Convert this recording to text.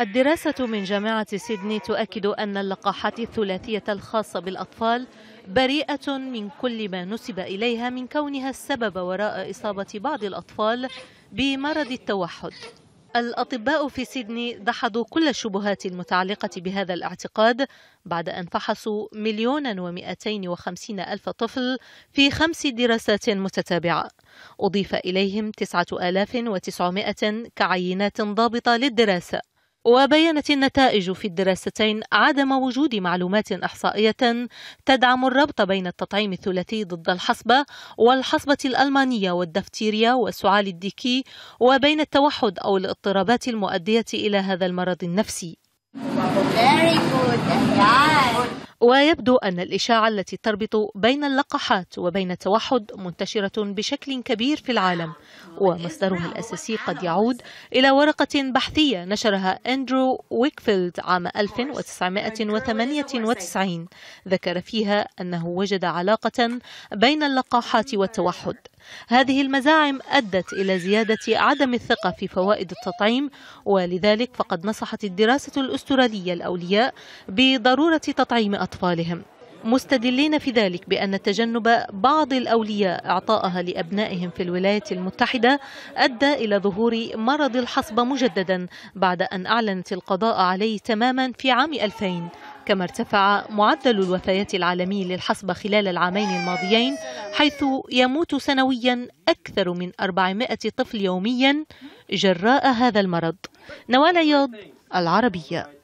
الدراسة من جامعة سيدني تؤكد أن اللقاحات الثلاثية الخاصة بالأطفال بريئة من كل ما نسب إليها من كونها السبب وراء إصابة بعض الأطفال بمرض التوحد الأطباء في سيدني دحضوا كل الشبهات المتعلقة بهذا الاعتقاد بعد أن فحصوا مليونا ومئتين وخمسين ألف طفل في خمس دراسات متتابعة أضيف إليهم تسعة آلاف وتسعمائة كعينات ضابطة للدراسة وبينت النتائج في الدراستين عدم وجود معلومات إحصائية تدعم الربط بين التطعيم الثلاثي ضد الحصبة والحصبة الألمانية والدفتيريا والسعال الديكي وبين التوحد أو الاضطرابات المؤدية إلى هذا المرض النفسي. ويبدو أن الإشاعة التي تربط بين اللقاحات وبين التوحد منتشرة بشكل كبير في العالم ومصدرها الأساسي قد يعود إلى ورقة بحثية نشرها أندرو ويكفيلد عام 1998 ذكر فيها أنه وجد علاقة بين اللقاحات والتوحد هذه المزاعم أدت إلى زيادة عدم الثقة في فوائد التطعيم ولذلك فقد نصحت الدراسة الأسترالية الأولياء بضرورة تطعيم أطفال أطفالهم مستدلين في ذلك بأن تجنب بعض الأولياء إعطائها لأبنائهم في الولايات المتحدة أدى إلى ظهور مرض الحصبة مجددا بعد أن أعلنت القضاء عليه تماما في عام 2000 كما ارتفع معدل الوفيات العالمي للحصبة خلال العامين الماضيين حيث يموت سنويا أكثر من 400 طفل يوميا جراء هذا المرض نوال عياض العربية